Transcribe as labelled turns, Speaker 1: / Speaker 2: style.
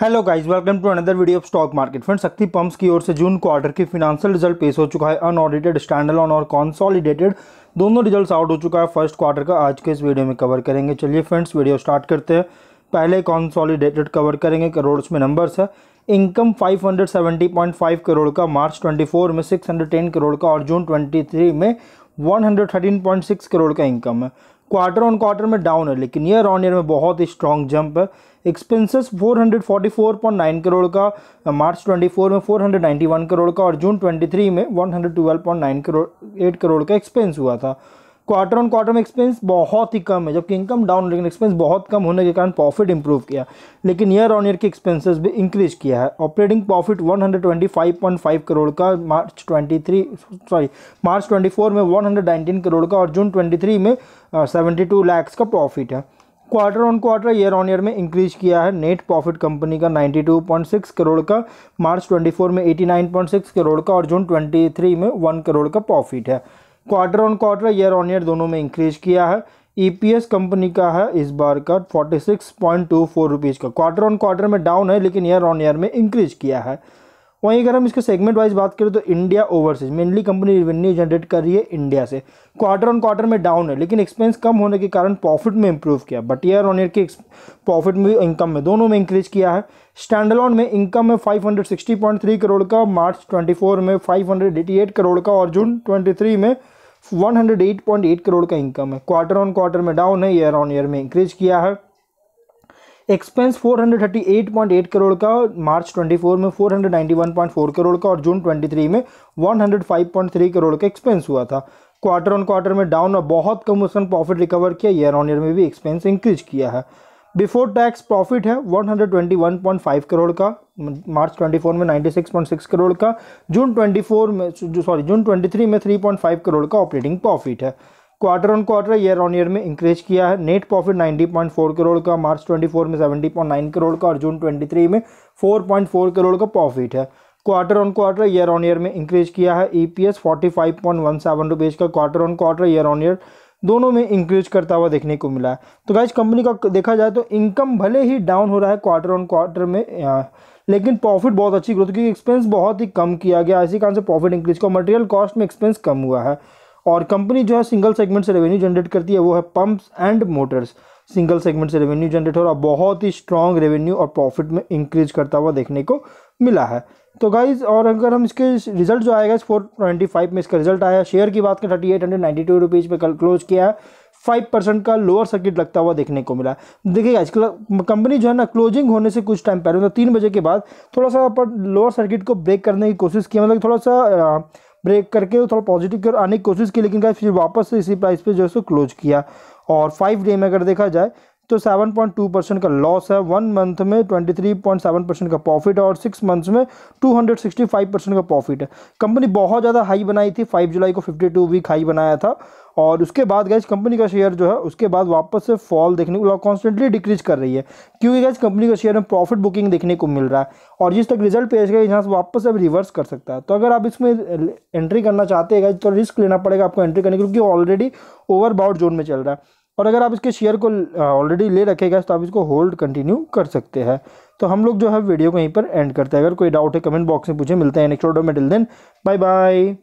Speaker 1: hello guys welcome to another video of stock market friend Shakti pumps की ओर से June quarter की financial result पेश हो चुका है अनऑडिटेड स्टैंडलॉन और कॉन्सॉलिडेटेड दोनों रिजल्ट आउट हो चुका है फर्स्ट क्वार्टर का आज के इस वीडियो में कवर करेंगे चलिए फ्रेंड्स वीडियो स्टार्ट करते हैं पहले कॉन्सॉलीडेटेड कवर करेंगे करोड़ में नंबर्स है इनकम फाइव करोड़ का मार्च ट्वेंटी में सिक्स करोड़ का और जून ट्वेंटी में वन करोड़ का इनकम है क्वार्टर ऑन क्वार्टर में डाउन है लेकिन ईयर ऑन ईयर में बहुत ही स्ट्रॉन्ग जंप है एक्सपेंसेस 444.9 करोड़ का मार्च 24 में 491 करोड़ का और जून 23 में 112.9 करोड़ 8 करोड़ का एक्सपेंस हुआ था क्वार्टर ऑन क्वार्टर में एक्सपेंस बहुत ही कम है जबकि इनकम डाउन लेकिन एक्सपेंस बहुत कम होने के कारण प्रॉफिट इंप्रूव किया लेकिन ईयर ऑन ईयर के एक्सपेंसेस भी इंक्रीज किया है ऑपरेटिंग प्रॉफिट 125.5 करोड़ का मार्च 23 सॉरी मार्च 24 में 119 करोड़ का और जून 23 में सेवेंटी टू लैक्स का प्रॉफिट है quarter on quarter year on year में इंक्रीज किया है नेट प्रॉफिट कंपनी का 92.6 करोड़ का मार्च 24 में 89.6 करोड़ का और जून 23 में 1 करोड़ का प्रॉफिट है quarter on quarter year on year दोनों में इंक्रीज किया है ईपीएस e कंपनी का है इस बार का forty six point two four rupees का क्वार्टर ऑन क्वार्टर में डाउन है लेकिन ईयर ऑन ईयर में इंक्रीज किया है वहीं अगर हम इसके सेगमेंट वाइज बात करें तो India overseas mainly company revenue generate कर रही है इंडिया से क्वार्टर ऑन क्वार्टर में डाउन है लेकिन एक्सपेंस कम होने के कारण प्रॉफिट में इंप्रूव किया बट ईयर ऑन ईयर के प्रॉफिट में इनकम में दोनों में इंक्रीज किया है स्टैंडलॉन में इनकम में 560.3 करोड़ का मार्च 24 में 588 करोड़ का और जून 23 में 108.8 करोड़ का इनकम है क्वार्टर ऑन क्वार्टर में डाउन है ईयर ऑन ईयर में इंक्रीज किया है एक्सपेंस 438.8 करोड़ का मार्च 24 में 491.4 करोड़ का और जून 23 में 105.3 करोड़ का एक्सपेंस हुआ था क्वार्टर ऑन क्वार्टर में डाउन और बहुत कम उसने प्रॉफिट रिकवर किया ईयर ऑन ईयर में भी एक्सपेंस इंक्रीज किया है बिफोर टैक्स प्रॉफिट है 121.5 करोड़ का मार्च 24 में 96.6 करोड़ का जून 24 में जो सॉरी जून 23 में 3.5 करोड़ का ऑपरेटिंग प्रॉफिट है quarter on quarter year on year में इंक्रीज किया है नेट प्रॉफिट 90.4 करोड़ का मार्च 24 में 70.9 करोड़ का और जून 23 में 4.4 करोड़ का प्रॉफिट है quarter on quarter year on year में इंक्रीज किया है ई पी एस का quarter on quarter year on year दोनों में इंक्रीज करता हुआ देखने को मिला है तो गाइज कंपनी का देखा जाए तो इनकम भले ही डाउन हो रहा है क्वार्टर ऑन क्वार्टर में लेकिन प्रॉफिट बहुत अच्छी ग्रोथ क्योंकि एक्सपेंस बहुत ही कम किया गया इसी कारण से प्रॉफिट इंक्रीज का मटेरियल कॉस्ट में एक्सपेंस कम हुआ है और कंपनी जो है सिंगल सेगमेंट से रेवेन्यू जनरेट करती है वो है pumps and motors single segment से रेवेन्यू जनरेट हो रहा बहुत ही स्ट्रॉन्ग रेवेन्यू और प्रॉफिट में इंक्रीज करता हुआ देखने को मिला है तो गाइज और अगर हम इसके रिजल्ट जो आएगा इस फोर ट्वेंटी फाइव में इसका रिजल्ट आया शेयर की बात करें thirty eight hundred ninety two rupees पर कल क्लोज किया है फाइव परसेंट का लोअर सर्किट लगता हुआ देखने को मिला देखिए इस कंपनी जो है ना क्लोजिंग होने से कुछ टाइम पहले मतलब तीन बजे के बाद थोड़ा सा अपन लोअर सर्किट को ब्रेक करने की कोशिश की मतलब थोड़ा सा ब्रेक करके थोड़ा पॉजिटिव कर आने की कोशिश की लेकिन गाइज फिर वापस से इसी प्राइस पर जो है सो क्लोज किया और फाइव डे में अगर देखा जाए तो 7.2 परसेंट का लॉस है वन मंथ में 23.7 परसेंट का प्रॉफिट और सिक्स मंथ्स में 265 परसेंट का प्रॉफिट है कंपनी बहुत ज़्यादा हाई बनाई थी 5 जुलाई को 52 वीक हाई बनाया था और उसके बाद गैस कंपनी का शेयर जो है उसके बाद वापस से फॉल देखने को कॉन्स्टेंटली डिक्रीज कर रही है क्योंकि गैस कंपनी का शेयर में प्रॉफिट बुकिंग देखने को मिल रहा है और जिस तक रिजल्ट पेश गए यहाँ से वापस अब रिवर्स कर सकता है तो अगर आप इसमें एंट्री करना चाहते हैं गैस तो रिस्क लेना पड़ेगा आपको एंट्री करने क्योंकि ऑलरेडी ओवरबाउट जोन में चल रहा है और अगर आप इसके शेयर को ऑलरेडी ले रखेगा तो आप इसको होल्ड कंटिन्यू कर सकते हैं तो हम लोग जो है वीडियो को यहीं पर एंड करते हैं अगर कोई डाउट है कमेंट बॉक्स में पूछे मिलते हैं नेक्स्ट ऑर्डर में टिल देन बाय बाय